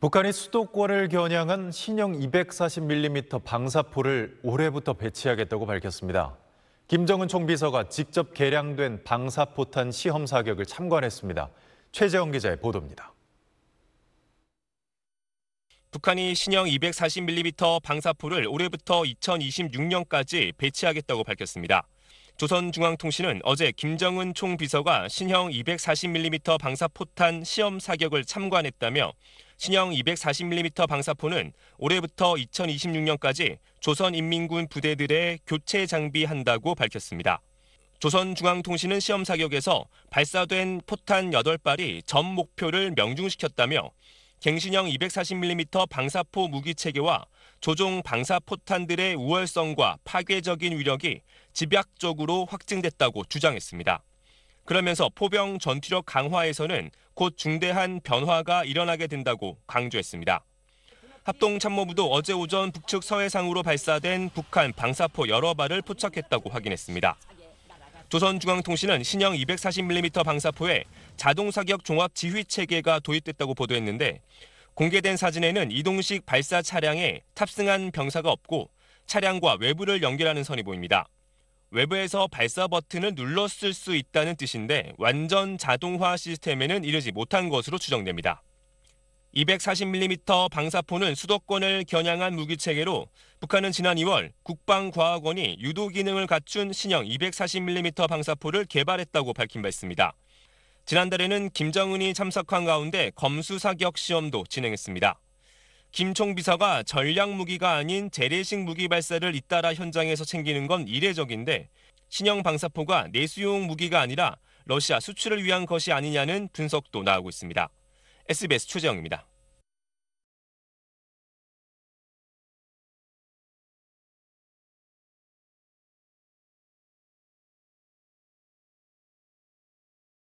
북한이 수도권을 겨냥한 신형 240mm 방사포를 올해부터 배치하겠다고 밝혔습니다. 김정은 총비서가 직접 개량된 방사포탄 시험 사격을 참관했습니다. 최재원 기자의 보도입니다. 북한이 신형 240mm 방사포를 올해부터 2026년까지 배치하겠다고 밝혔습니다. 조선중앙통신은 어제 김정은 총비서가 신형 240mm 방사포탄 시험 사격을 참관했다며 신형 240mm 방사포는 올해부터 2026년까지 조선인민군 부대들의 교체 장비한다고 밝혔습니다. 조선중앙통신은 시험 사격에서 발사된 포탄 8발이 전 목표를 명중시켰다며 갱신형 240mm 방사포 무기 체계와 조종 방사포탄들의 우월성과 파괴적인 위력이 집약적으로 확증됐다고 주장했습니다. 그러면서 포병 전투력 강화에서는 곧 중대한 변화가 일어나게 된다고 강조했습니다. 합동참모부도 어제 오전 북측 서해상으로 발사된 북한 방사포 여러 발을 포착했다고 확인했습니다. 조선중앙통신은 신형 240mm 방사포에 자동사격 종합 지휘 체계가 도입됐다고 보도했는데 공개된 사진에는 이동식 발사 차량에 탑승한 병사가 없고 차량과 외부를 연결하는 선이 보입니다. 외부에서 발사 버튼을 눌렀을 수 있다는 뜻인데 완전 자동화 시스템에는 이르지 못한 것으로 추정됩니다. 240mm 방사포는 수도권을 겨냥한 무기체계로 북한은 지난 2월 국방과학원이 유도 기능을 갖춘 신형 240mm 방사포를 개발했다고 밝힌 바 있습니다. 지난달에는 김정은이 참석한 가운데 검수 사격 시험도 진행했습니다. 김총 비서가 전략 무기가 아닌 재래식 무기 발사를 잇따라 현장에서 챙기는 건 이례적인데 신형 방사포가 내수용 무기가 아니라 러시아 수출을 위한 것이 아니냐는 분석도 나오고 있습니다. SBS 최재영입니다.